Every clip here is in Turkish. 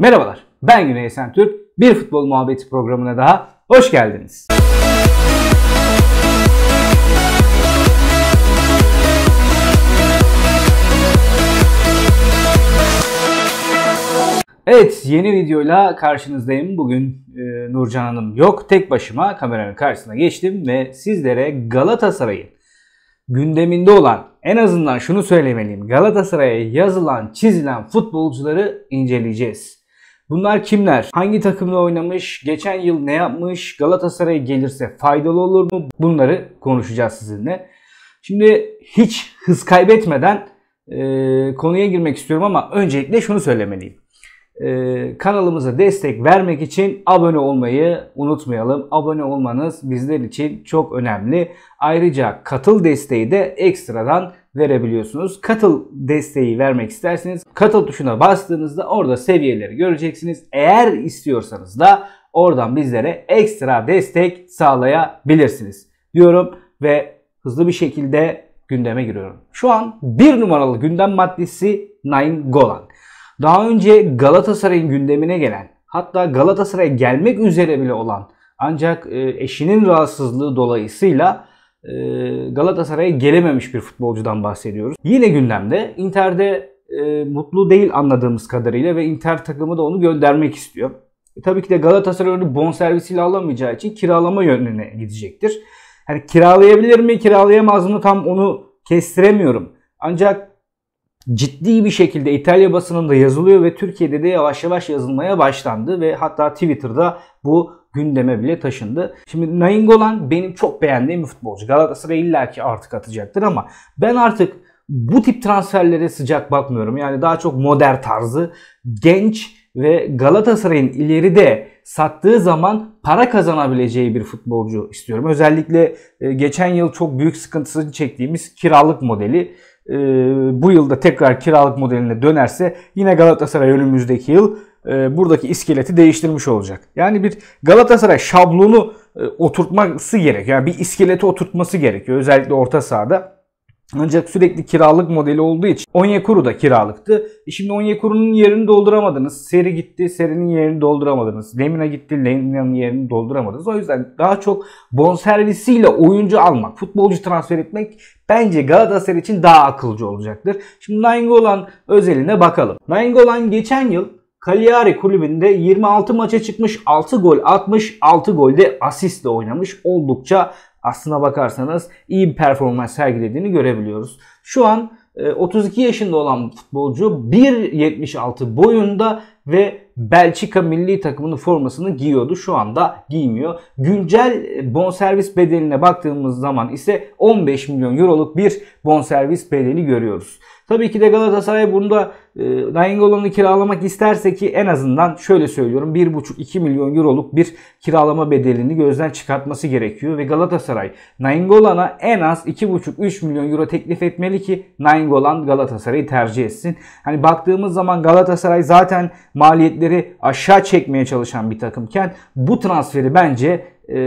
Merhabalar, ben Güney Esen Esentürk. Bir Futbol Muhabbeti programına daha hoş geldiniz. Evet, yeni videoyla karşınızdayım. Bugün e, Nurcan Hanım yok. Tek başıma kameranın karşısına geçtim ve sizlere Galatasaray'ın gündeminde olan en azından şunu söylemeliyim. Galatasaray'a yazılan, çizilen futbolcuları inceleyeceğiz. Bunlar kimler? Hangi takımla oynamış? Geçen yıl ne yapmış? Galatasaray'a gelirse faydalı olur mu? Bunları konuşacağız sizinle. Şimdi hiç hız kaybetmeden e, konuya girmek istiyorum ama öncelikle şunu söylemeliyim. Ee, kanalımıza destek vermek için abone olmayı unutmayalım. Abone olmanız bizler için çok önemli. Ayrıca katıl desteği de ekstradan verebiliyorsunuz. Katıl desteği vermek isterseniz katıl tuşuna bastığınızda orada seviyeleri göreceksiniz. Eğer istiyorsanız da oradan bizlere ekstra destek sağlayabilirsiniz diyorum ve hızlı bir şekilde gündeme giriyorum. Şu an bir numaralı gündem maddesi Naim Golan. Daha önce Galatasaray'ın gündemine gelen hatta Galatasaray'a gelmek üzere bile olan ancak e, eşinin rahatsızlığı dolayısıyla e, Galatasaray'a gelememiş bir futbolcudan bahsediyoruz. Yine gündemde Inter'de e, mutlu değil anladığımız kadarıyla ve Inter takımı da onu göndermek istiyor. tabii ki de Galatasaray onu bonservisiyle alamayacağı için kiralama yönüne gidecektir. Yani kiralayabilir mi, kiralayamaz mı tam onu kestiremiyorum. Ancak ciddi bir şekilde İtalya basınında yazılıyor ve Türkiye'de de yavaş yavaş yazılmaya başlandı ve hatta Twitter'da bu gündeme bile taşındı. Şimdi Nainggolan benim çok beğendiğim bir futbolcu. Galatasaray illa ki artık atacaktır ama ben artık bu tip transferlere sıcak bakmıyorum. Yani daha çok modern tarzı, genç ve Galatasaray'ın ileride sattığı zaman para kazanabileceği bir futbolcu istiyorum. Özellikle e, geçen yıl çok büyük sıkıntısını çektiğimiz kiralık modeli e, bu yılda tekrar kiralık modeline dönerse yine Galatasaray önümüzdeki yıl e, buradaki iskeleti değiştirmiş olacak. Yani bir Galatasaray şablonu e, oturtması gerekiyor, Yani bir iskeleti oturtması gerekiyor özellikle orta sahada. Ancak sürekli kiralık modeli olduğu için Onyekuru da kiralıktı. E şimdi Onyekuru'nun yerini dolduramadınız. Seri gitti, Seri'nin yerini dolduramadınız. Lemina gitti, Lemina'nın yerini dolduramadınız. O yüzden daha çok bonservisiyle oyuncu almak, futbolcu transfer etmek bence Galatasaray için daha akılcı olacaktır. Şimdi Nainggolan özeline bakalım. Nainggolan geçen yıl Cagliari kulübünde 26 maça çıkmış, 6 gol atmış, 6 golde asistle oynamış. Oldukça aslına bakarsanız iyi bir performans sergilediğini görebiliyoruz. Şu an 32 e, yaşında olan futbolcu 1.76 boyunda ve Belçika milli takımının formasını giyiyordu. Şu anda giymiyor. Güncel e, bonservis bedeline baktığımız zaman ise 15 milyon euroluk bir bonservis bedeli görüyoruz. Tabii ki de Galatasaray bunda ee, Nainggolan'ı kiralamak isterse ki en azından şöyle söylüyorum 1,5-2 milyon euroluk bir kiralama bedelini gözden çıkartması gerekiyor ve Galatasaray Nainggolan'a en az 2,5-3 milyon euro teklif etmeli ki Nainggolan Galatasaray'ı tercih etsin. Hani baktığımız zaman Galatasaray zaten maliyetleri aşağı çekmeye çalışan bir takımken bu transferi bence e,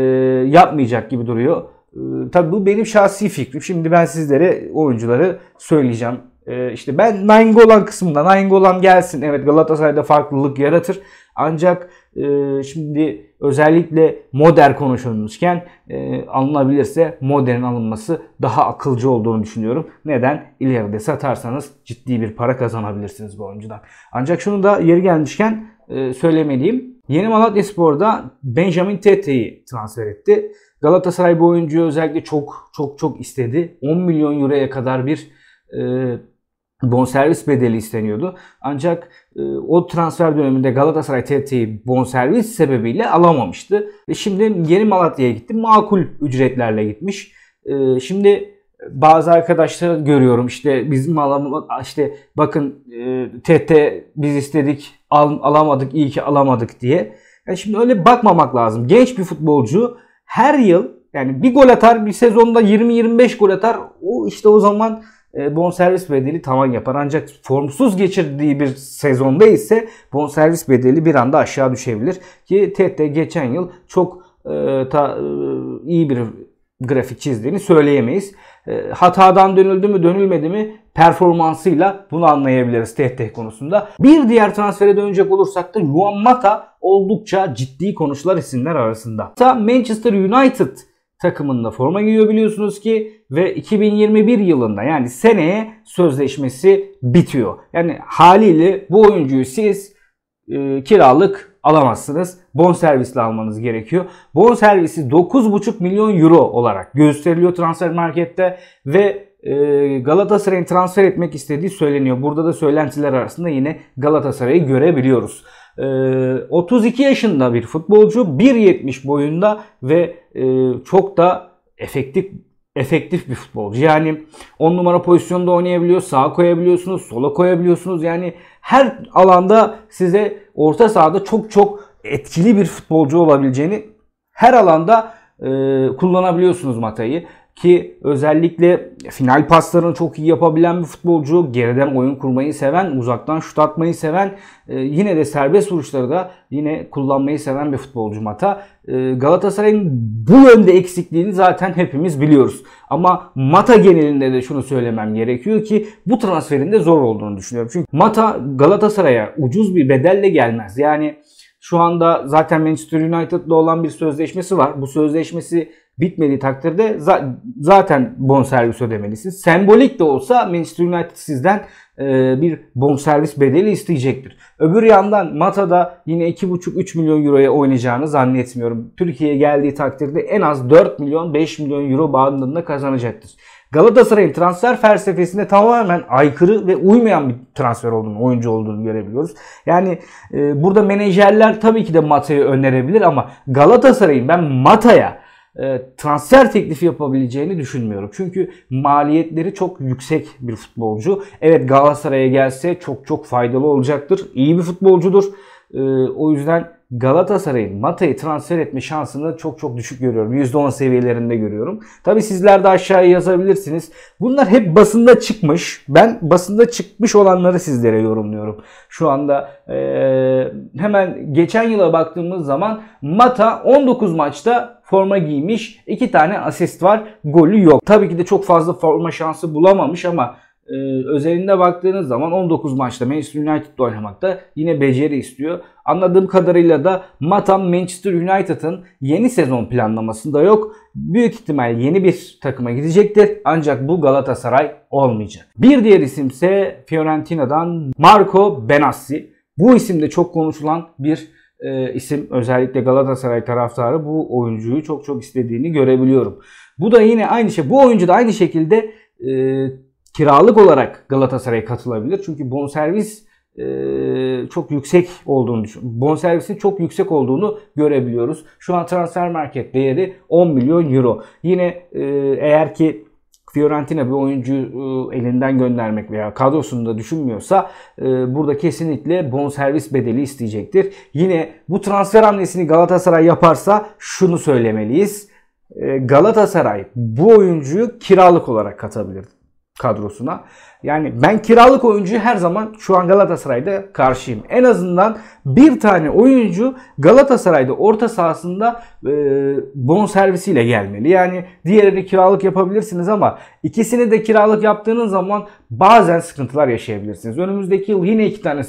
yapmayacak gibi duruyor. E, tabii bu benim şahsi fikrim. Şimdi ben sizlere oyuncuları söyleyeceğim. Ee, işte ben Nainggolan kısmında Nainggolan gelsin. Evet Galatasaray'da farklılık yaratır. Ancak e, şimdi özellikle Moder konuşulmuşken e, alınabilirse Moder'in alınması daha akılcı olduğunu düşünüyorum. Neden? İleride satarsanız ciddi bir para kazanabilirsiniz bu oyuncudan. Ancak şunu da yeri gelmişken e, söylemeliyim. Yeni Malatya Spor'da Benjamin Tete'yi transfer etti. Galatasaray bu oyuncuyu özellikle çok çok çok istedi. 10 milyon euroya kadar bir e, bonservis bedeli isteniyordu. Ancak e, o transfer döneminde Galatasaray TT'yi bonservis sebebiyle alamamıştı. Ve şimdi yeni Malatya'ya gitti. Makul ücretlerle gitmiş. E, şimdi bazı arkadaşlar görüyorum işte bizim alamadık işte bakın e, TT biz istedik al, alamadık iyi ki alamadık diye. Yani e, şimdi öyle bakmamak lazım. Genç bir futbolcu her yıl yani bir gol atar bir sezonda 20-25 gol atar. O işte o zaman e, bonservis bedeli tavan yapar. Ancak formsuz geçirdiği bir sezonda ise bonservis bedeli bir anda aşağı düşebilir. Ki Tete geçen yıl çok e, ta, e, iyi bir grafik çizdiğini söyleyemeyiz. E, hatadan dönüldü mü dönülmedi mi performansıyla bunu anlayabiliriz TT konusunda. Bir diğer transfere dönecek olursak da Juan Mata oldukça ciddi konuşlar isimler arasında. Ta Manchester United takımında forma giyiyor biliyorsunuz ki ve 2021 yılında yani seneye sözleşmesi bitiyor. Yani haliyle bu oyuncuyu siz e, kiralık alamazsınız. Bon servisle almanız gerekiyor. Bon servisi 9,5 milyon euro olarak gösteriliyor transfer markette ve e, Galatasaray'ın transfer etmek istediği söyleniyor. Burada da söylentiler arasında yine Galatasaray'ı görebiliyoruz. 32 ee, yaşında bir futbolcu 1.70 boyunda ve e, çok da efektif efektif bir futbolcu. Yani 10 numara pozisyonda oynayabiliyor, sağa koyabiliyorsunuz, sola koyabiliyorsunuz. Yani her alanda size orta sahada çok çok etkili bir futbolcu olabileceğini her alanda e, kullanabiliyorsunuz Mata'yı ki özellikle final paslarını çok iyi yapabilen bir futbolcu, geriden oyun kurmayı seven, uzaktan şut atmayı seven, e, yine de serbest vuruşları da yine kullanmayı seven bir futbolcu Mata. E, Galatasaray'ın bu yönde eksikliğini zaten hepimiz biliyoruz. Ama Mata genelinde de şunu söylemem gerekiyor ki bu transferin de zor olduğunu düşünüyorum. Çünkü Mata Galatasaray'a ucuz bir bedelle gelmez. Yani şu anda zaten Manchester United'la olan bir sözleşmesi var. Bu sözleşmesi bitmediği takdirde za- zaten bonservis ödemelisiniz. Sembolik de olsa Manchester United sizden e, bir bonservis bedeli isteyecektir. Öbür yandan Mata'da yine 2,5-3 milyon euroya oynayacağını zannetmiyorum. Türkiye'ye geldiği takdirde en az 4 milyon 5 milyon euro bandında kazanacaktır. Galatasaray'ın transfer felsefesine tamamen aykırı ve uymayan bir transfer olduğunu, oyuncu olduğunu görebiliyoruz. Yani e, burada menajerler tabii ki de Mata'yı önerebilir ama Galatasaray'ın ben Mata'ya e, transfer teklifi yapabileceğini düşünmüyorum. Çünkü maliyetleri çok yüksek bir futbolcu. Evet Galatasaray'a gelse çok çok faydalı olacaktır. İyi bir futbolcudur. E, o yüzden Galatasaray'ın Mata'yı transfer etme şansını çok çok düşük görüyorum. %10 seviyelerinde görüyorum. Tabi sizler de aşağıya yazabilirsiniz. Bunlar hep basında çıkmış. Ben basında çıkmış olanları sizlere yorumluyorum. Şu anda e, hemen geçen yıla baktığımız zaman Mata 19 maçta forma giymiş. iki tane asist var. Golü yok. Tabii ki de çok fazla forma şansı bulamamış ama e, özelinde baktığınız zaman 19 maçta Manchester United'da oynamakta yine beceri istiyor. Anladığım kadarıyla da Matam Manchester United'ın yeni sezon planlamasında yok. Büyük ihtimal yeni bir takıma gidecektir. Ancak bu Galatasaray olmayacak. Bir diğer isim ise Fiorentina'dan Marco Benassi. Bu isim de çok konuşulan bir e, isim özellikle Galatasaray taraftarı bu oyuncuyu çok çok istediğini görebiliyorum. Bu da yine aynı şey. Bu oyuncu da aynı şekilde e, kiralık olarak Galatasaray'a katılabilir. Çünkü bonservis e, çok yüksek olduğunu düşün. Bonservisin çok yüksek olduğunu görebiliyoruz. Şu an transfer market değeri 10 milyon euro. Yine e, eğer ki Fiorentina bir oyuncu e, elinden göndermek veya kadrosunda düşünmüyorsa e, burada kesinlikle bonservis bedeli isteyecektir. Yine bu transfer hamlesini Galatasaray yaparsa şunu söylemeliyiz. E, Galatasaray bu oyuncuyu kiralık olarak katabilir kadrosuna. Yani ben kiralık oyuncu her zaman şu an Galatasaray'da karşıyım. En azından bir tane oyuncu Galatasaray'da orta sahasında e, bon servisiyle gelmeli. Yani diğerini kiralık yapabilirsiniz ama ikisini de kiralık yaptığınız zaman bazen sıkıntılar yaşayabilirsiniz. Önümüzdeki yıl yine iki tane e,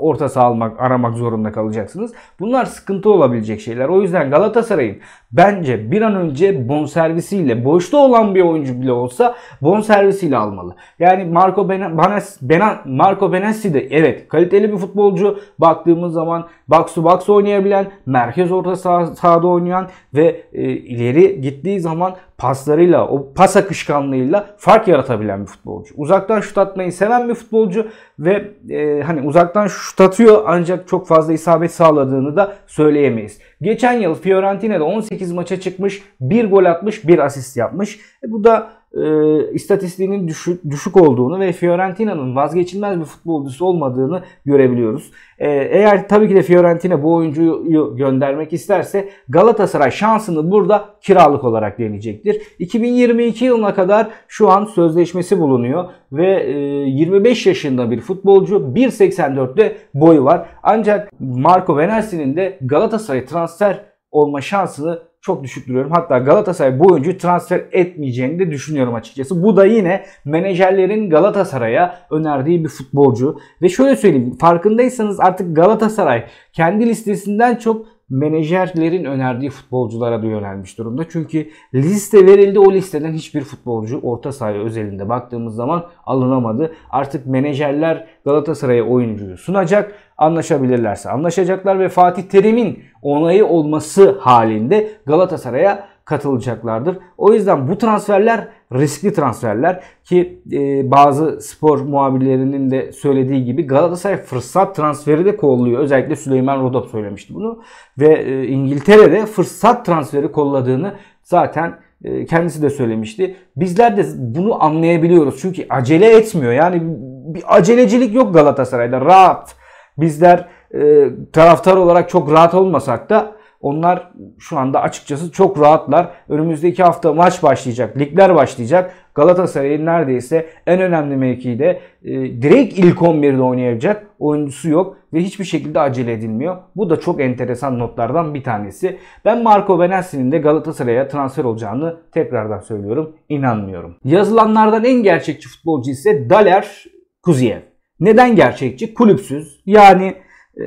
orta saha almak, aramak zorunda kalacaksınız. Bunlar sıkıntı olabilecek şeyler. O yüzden Galatasaray'ın bence bir an önce bon servisiyle boşta olan bir oyuncu bile olsa bon servisiyle almalı. Yani Marco ben Banas Bena Marco Benassi de evet kaliteli bir futbolcu. Baktığımız zaman box to box oynayabilen, merkez orta sah sahada oynayan ve e, ileri gittiği zaman paslarıyla, o pas akışkanlığıyla fark yaratabilen bir futbolcu. Uzaktan şut atmayı seven bir futbolcu ve e, hani uzaktan şut atıyor ancak çok fazla isabet sağladığını da söyleyemeyiz. Geçen yıl Fiorentina'da 18 maça çıkmış, 1 gol atmış, 1 asist yapmış. E, bu da e, istatistiğinin düşük, düşük olduğunu ve Fiorentina'nın vazgeçilmez bir futbolcusu olmadığını görebiliyoruz. E, eğer tabii ki de Fiorentina bu oyuncuyu göndermek isterse Galatasaray şansını burada kiralık olarak deneyecektir. 2022 yılına kadar şu an sözleşmesi bulunuyor ve e, 25 yaşında bir futbolcu 1.84'te boyu var. Ancak Marco Venelsi'nin de Galatasaray transfer olma şansını çok düşük duruyorum. Hatta Galatasaray bu oyuncuyu transfer etmeyeceğini de düşünüyorum açıkçası. Bu da yine menajerlerin Galatasaray'a önerdiği bir futbolcu. Ve şöyle söyleyeyim farkındaysanız artık Galatasaray kendi listesinden çok menajerlerin önerdiği futbolculara da yönelmiş durumda. Çünkü liste verildi o listeden hiçbir futbolcu orta sahaya özelinde baktığımız zaman alınamadı. Artık menajerler Galatasaray'a oyuncuyu sunacak. Anlaşabilirlerse anlaşacaklar ve Fatih Terim'in onayı olması halinde Galatasaray'a katılacaklardır. O yüzden bu transferler riskli transferler ki e, bazı spor muhabirlerinin de söylediği gibi Galatasaray fırsat transferi de kolluyor. Özellikle Süleyman Rodop söylemişti bunu ve e, İngiltere'de fırsat transferi kolladığını zaten e, kendisi de söylemişti. Bizler de bunu anlayabiliyoruz çünkü acele etmiyor. Yani bir acelecilik yok Galatasaray'da rahat. Bizler e, taraftar olarak çok rahat olmasak da onlar şu anda açıkçası çok rahatlar. Önümüzdeki hafta maç başlayacak, ligler başlayacak. Galatasaray'ın neredeyse en önemli mevkide e, direkt ilk 11'de oynayacak oyuncusu yok ve hiçbir şekilde acele edilmiyor. Bu da çok enteresan notlardan bir tanesi. Ben Marco Venersinin de Galatasaray'a transfer olacağını tekrardan söylüyorum. İnanmıyorum. Yazılanlardan en gerçekçi futbolcu ise Daler Kuziyev. Neden gerçekçi? Kulüpsüz. Yani e,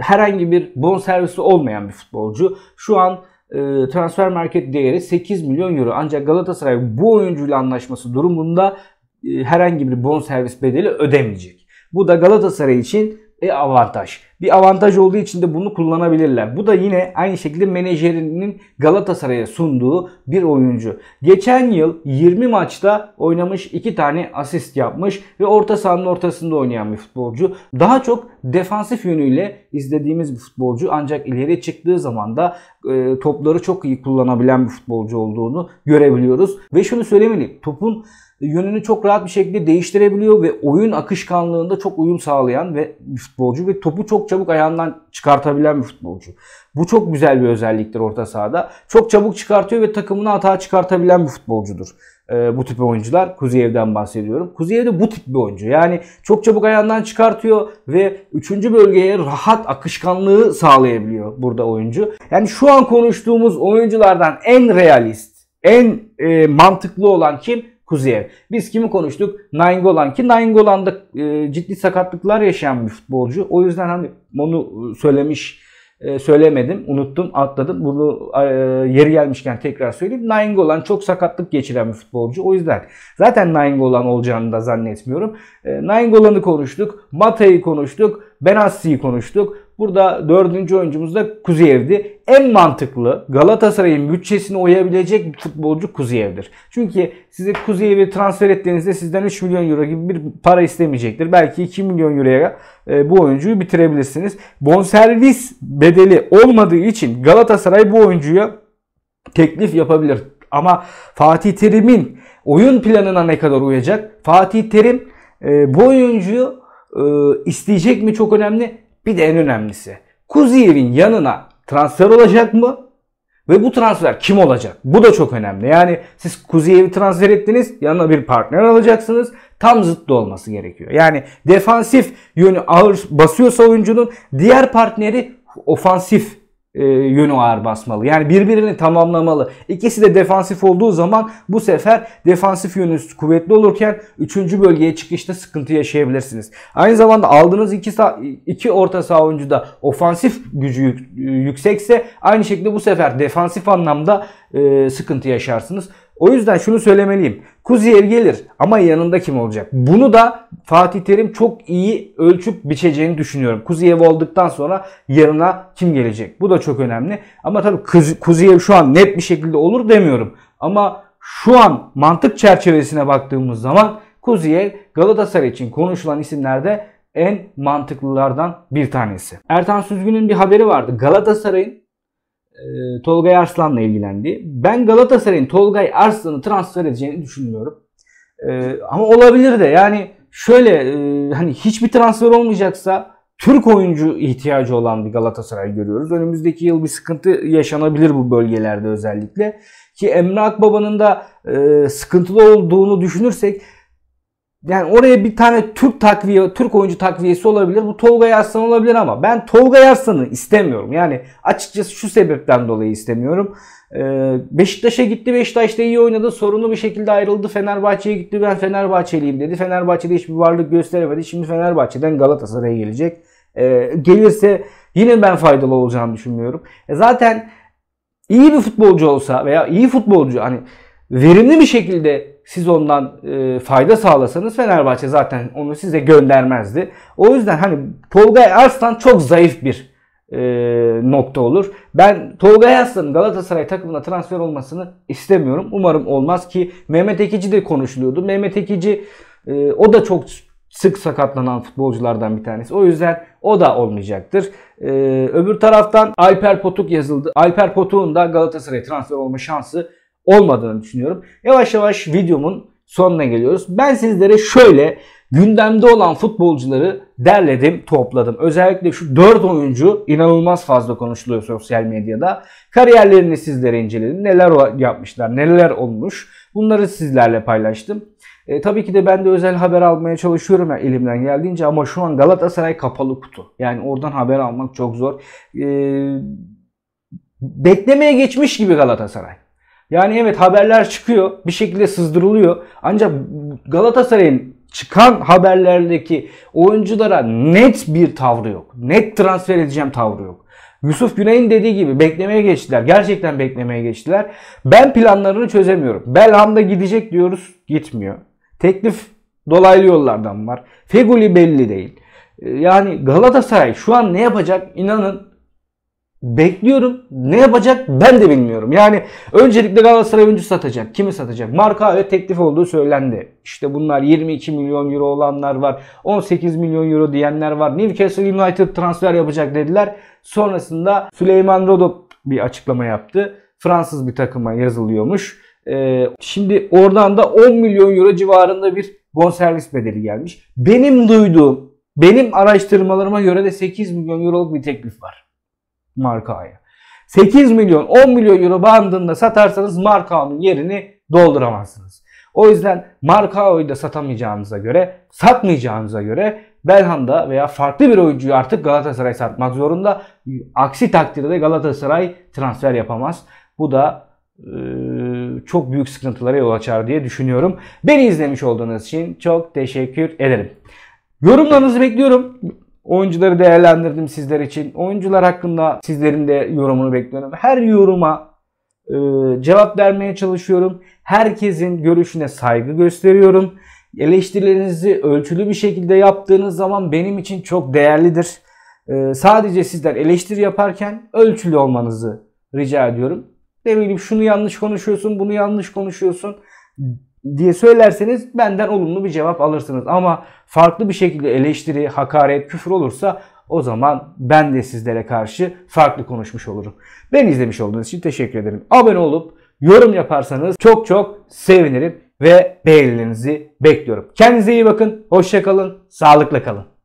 herhangi bir bon servisi olmayan bir futbolcu. Şu an e, transfer market değeri 8 milyon euro. Ancak Galatasaray bu oyuncuyla anlaşması durumunda e, herhangi bir bon servis bedeli ödemeyecek. Bu da Galatasaray için e avantaj. Bir avantaj olduğu için de bunu kullanabilirler. Bu da yine aynı şekilde menajerinin Galatasaray'a sunduğu bir oyuncu. Geçen yıl 20 maçta oynamış 2 tane asist yapmış ve orta sahanın ortasında oynayan bir futbolcu. Daha çok defansif yönüyle izlediğimiz bir futbolcu ancak ileri çıktığı zaman da e, topları çok iyi kullanabilen bir futbolcu olduğunu görebiliyoruz. Ve şunu söylemeliyim topun yönünü çok rahat bir şekilde değiştirebiliyor ve oyun akışkanlığında çok uyum sağlayan ve bir futbolcu ve topu çok çabuk ayağından çıkartabilen bir futbolcu. Bu çok güzel bir özelliktir orta sahada. Çok çabuk çıkartıyor ve takımına hata çıkartabilen bir futbolcudur. Ee, bu tip oyuncular Kuzeyev'den bahsediyorum. Kuzeyev de bu tip bir oyuncu. Yani çok çabuk ayağından çıkartıyor ve 3. bölgeye rahat akışkanlığı sağlayabiliyor burada oyuncu. Yani şu an konuştuğumuz oyunculardan en realist, en e, mantıklı olan kim? Kuziyev. Biz kimi konuştuk? Nainggolan ki Nainggolan'da e, ciddi sakatlıklar yaşayan bir futbolcu. O yüzden hani onu e, söylemiş e, söylemedim, unuttum, atladım. Bunu yeri gelmişken tekrar söyleyeyim. Nainggolan çok sakatlık geçiren bir futbolcu. O yüzden zaten Nainggolan olacağını da zannetmiyorum. E, Nainggolan'ı konuştuk, Mata'yı konuştuk, Benassi'yi konuştuk. Burada dördüncü oyuncumuz da Kuzeyev'di. En mantıklı Galatasaray'ın bütçesini oyabilecek futbolcu Kuzeyev'dir. Çünkü size Kuzeyev'i transfer ettiğinizde sizden 3 milyon euro gibi bir para istemeyecektir. Belki 2 milyon euroya e, bu oyuncuyu bitirebilirsiniz. Bonservis bedeli olmadığı için Galatasaray bu oyuncuya teklif yapabilir. Ama Fatih Terim'in oyun planına ne kadar uyacak? Fatih Terim e, bu oyuncuyu e, isteyecek mi çok önemli bir de en önemlisi Kuziyev'in yanına transfer olacak mı? Ve bu transfer kim olacak? Bu da çok önemli. Yani siz Kuziyev'i transfer ettiniz. Yanına bir partner alacaksınız. Tam zıttı olması gerekiyor. Yani defansif yönü ağır basıyorsa oyuncunun diğer partneri ofansif e, yönü ağır basmalı. Yani birbirini tamamlamalı. İkisi de defansif olduğu zaman bu sefer defansif yönünüz kuvvetli olurken 3. bölgeye çıkışta sıkıntı yaşayabilirsiniz. Aynı zamanda aldığınız iki, iki orta saha da ofansif gücü yüksekse aynı şekilde bu sefer defansif anlamda e, sıkıntı yaşarsınız. O yüzden şunu söylemeliyim. Kuziyer gelir ama yanında kim olacak? Bunu da Fatih Terim çok iyi ölçüp biçeceğini düşünüyorum. Kuziyev olduktan sonra yanına kim gelecek? Bu da çok önemli. Ama tabii Kuziyev şu an net bir şekilde olur demiyorum. Ama şu an mantık çerçevesine baktığımız zaman Kuziyev Galatasaray için konuşulan isimlerde en mantıklılardan bir tanesi. Ertan Süzgün'ün bir haberi vardı. Galatasaray'ın e, Tolgay Arslan'la ilgilendi. Ben Galatasaray'ın Tolgay Arslan'ı transfer edeceğini düşünmüyorum. E, ama olabilir de yani şöyle e, hani hiçbir transfer olmayacaksa Türk oyuncu ihtiyacı olan bir Galatasaray görüyoruz. Önümüzdeki yıl bir sıkıntı yaşanabilir bu bölgelerde özellikle. Ki Emre Akbaba'nın da sıkıntılı olduğunu düşünürsek yani oraya bir tane Türk takviye, Türk oyuncu takviyesi olabilir. Bu Tolga Yarsan olabilir ama ben Tolga Yarsanı istemiyorum. Yani açıkçası şu sebepten dolayı istemiyorum. Ee, Beşiktaş'a gitti. Beşiktaş'ta iyi oynadı. Sorunlu bir şekilde ayrıldı. Fenerbahçe'ye gitti. Ben Fenerbahçeliyim dedi. Fenerbahçe'de hiçbir varlık gösteremedi. Şimdi Fenerbahçe'den Galatasaray'a gelecek. Ee, gelirse yine ben faydalı olacağını düşünmüyorum. E, zaten iyi bir futbolcu olsa veya iyi futbolcu hani verimli bir şekilde siz ondan e, fayda sağlasanız Fenerbahçe zaten onu size göndermezdi. O yüzden hani Tolga Arslan çok zayıf bir e, nokta olur. Ben Tolga Arslan'ın Galatasaray takımına transfer olmasını istemiyorum. Umarım olmaz ki Mehmet Ekici de konuşuluyordu. Mehmet Ekici e, o da çok sık sakatlanan futbolculardan bir tanesi. O yüzden o da olmayacaktır. Ee, öbür taraftan Alper Potuk yazıldı. Alper Potuk'un da Galatasaray transfer olma şansı olmadığını düşünüyorum. Yavaş yavaş videomun sonuna geliyoruz. Ben sizlere şöyle gündemde olan futbolcuları derledim, topladım. Özellikle şu 4 oyuncu inanılmaz fazla konuşuluyor sosyal medyada. Kariyerlerini sizlere inceledim. Neler yapmışlar, neler olmuş. Bunları sizlerle paylaştım. E, tabii ki de ben de özel haber almaya çalışıyorum yani elimden geldiğince ama şu an Galatasaray kapalı kutu. Yani oradan haber almak çok zor. E, beklemeye geçmiş gibi Galatasaray. Yani evet haberler çıkıyor. Bir şekilde sızdırılıyor. Ancak Galatasaray'ın çıkan haberlerdeki oyunculara net bir tavrı yok. Net transfer edeceğim tavrı yok. Yusuf Güney'in dediği gibi beklemeye geçtiler. Gerçekten beklemeye geçtiler. Ben planlarını çözemiyorum. Belham'da gidecek diyoruz. Gitmiyor. Teklif dolaylı yollardan var. Feguli belli değil. Ee, yani Galatasaray şu an ne yapacak? İnanın Bekliyorum. Ne yapacak ben de bilmiyorum. Yani öncelikle Galatasaray oyuncu satacak. Kimi satacak? Marka ve teklif olduğu söylendi. İşte bunlar 22 milyon euro olanlar var. 18 milyon euro diyenler var. Newcastle United transfer yapacak dediler. Sonrasında Süleyman Rodop bir açıklama yaptı. Fransız bir takıma yazılıyormuş. Ee, şimdi oradan da 10 milyon euro civarında bir bonservis bedeli gelmiş. Benim duyduğum, benim araştırmalarıma göre de 8 milyon euroluk bir teklif var marka A'ya. 8 milyon 10 milyon euro bandında satarsanız marka A'nın yerini dolduramazsınız. O yüzden marka A'yı da satamayacağınıza göre, satmayacağınıza göre Belhanda veya farklı bir oyuncuyu artık Galatasaray satmak zorunda. Aksi takdirde Galatasaray transfer yapamaz. Bu da çok büyük sıkıntılara yol açar diye düşünüyorum. Beni izlemiş olduğunuz için çok teşekkür ederim. Yorumlarınızı bekliyorum. Oyuncuları değerlendirdim sizler için. Oyuncular hakkında sizlerin de yorumunu bekliyorum. Her yoruma e, cevap vermeye çalışıyorum. Herkesin görüşüne saygı gösteriyorum. Eleştirilerinizi ölçülü bir şekilde yaptığınız zaman benim için çok değerlidir. E, sadece sizler eleştiri yaparken ölçülü olmanızı rica ediyorum. Ne bileyim şunu yanlış konuşuyorsun, bunu yanlış konuşuyorsun diye söylerseniz benden olumlu bir cevap alırsınız. Ama farklı bir şekilde eleştiri, hakaret, küfür olursa o zaman ben de sizlere karşı farklı konuşmuş olurum. Ben izlemiş olduğunuz için teşekkür ederim. Abone olup yorum yaparsanız çok çok sevinirim ve beğenilerinizi bekliyorum. Kendinize iyi bakın, hoşçakalın, sağlıkla kalın.